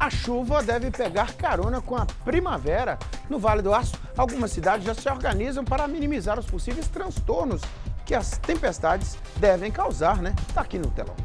A chuva deve pegar carona com a primavera. No Vale do Aço, algumas cidades já se organizam para minimizar os possíveis transtornos que as tempestades devem causar, né? Tá aqui no telão.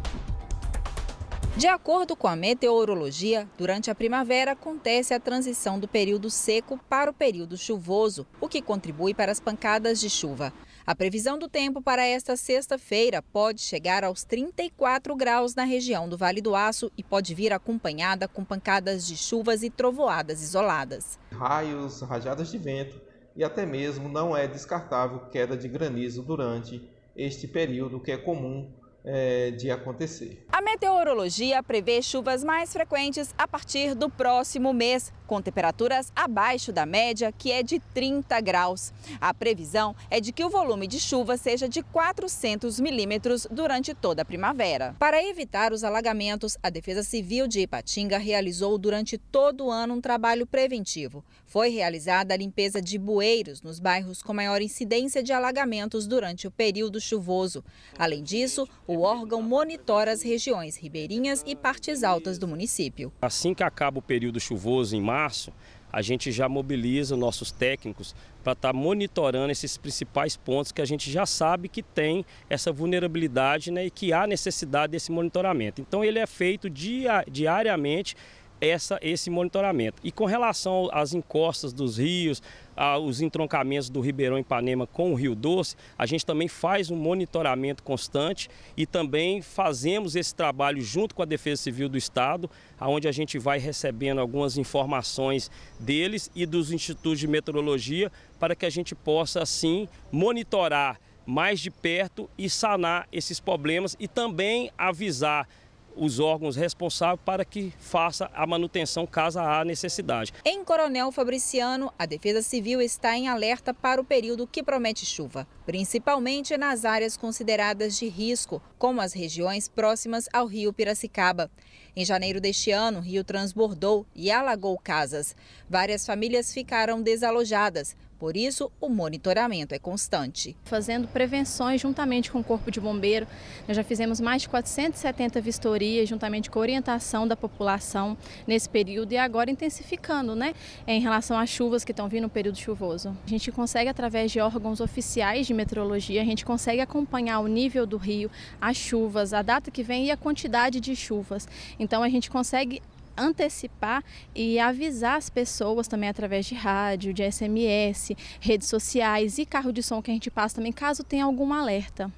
De acordo com a meteorologia, durante a primavera acontece a transição do período seco para o período chuvoso, o que contribui para as pancadas de chuva. A previsão do tempo para esta sexta-feira pode chegar aos 34 graus na região do Vale do Aço e pode vir acompanhada com pancadas de chuvas e trovoadas isoladas. Raios, rajadas de vento e até mesmo não é descartável queda de granizo durante este período que é comum é, de acontecer. A meteorologia prevê chuvas mais frequentes a partir do próximo mês, com temperaturas abaixo da média, que é de 30 graus. A previsão é de que o volume de chuva seja de 400 milímetros durante toda a primavera. Para evitar os alagamentos, a Defesa Civil de Ipatinga realizou durante todo o ano um trabalho preventivo. Foi realizada a limpeza de bueiros nos bairros com maior incidência de alagamentos durante o período chuvoso. Além disso, o o órgão monitora as regiões ribeirinhas e partes altas do município. Assim que acaba o período chuvoso em março, a gente já mobiliza nossos técnicos para estar tá monitorando esses principais pontos que a gente já sabe que tem essa vulnerabilidade né, e que há necessidade desse monitoramento. Então ele é feito dia, diariamente essa, esse monitoramento. E com relação às encostas dos rios, aos entroncamentos do Ribeirão Ipanema com o Rio Doce, a gente também faz um monitoramento constante e também fazemos esse trabalho junto com a Defesa Civil do Estado, onde a gente vai recebendo algumas informações deles e dos institutos de meteorologia para que a gente possa, assim, monitorar mais de perto e sanar esses problemas e também avisar os órgãos responsáveis para que faça a manutenção caso há necessidade. Em Coronel Fabriciano, a Defesa Civil está em alerta para o período que promete chuva, principalmente nas áreas consideradas de risco, como as regiões próximas ao rio Piracicaba. Em janeiro deste ano, o rio transbordou e alagou casas. Várias famílias ficaram desalojadas, por isso, o monitoramento é constante. Fazendo prevenções juntamente com o Corpo de Bombeiro, nós já fizemos mais de 470 vistorias juntamente com orientação da população nesse período e agora intensificando, né, em relação às chuvas que estão vindo no período chuvoso. A gente consegue através de órgãos oficiais de meteorologia, a gente consegue acompanhar o nível do rio, as chuvas, a data que vem e a quantidade de chuvas. Então a gente consegue antecipar e avisar as pessoas também através de rádio, de SMS, redes sociais e carro de som que a gente passa também, caso tenha algum alerta.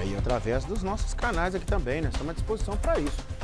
É, e através dos nossos canais aqui também, né? Estamos à disposição para isso.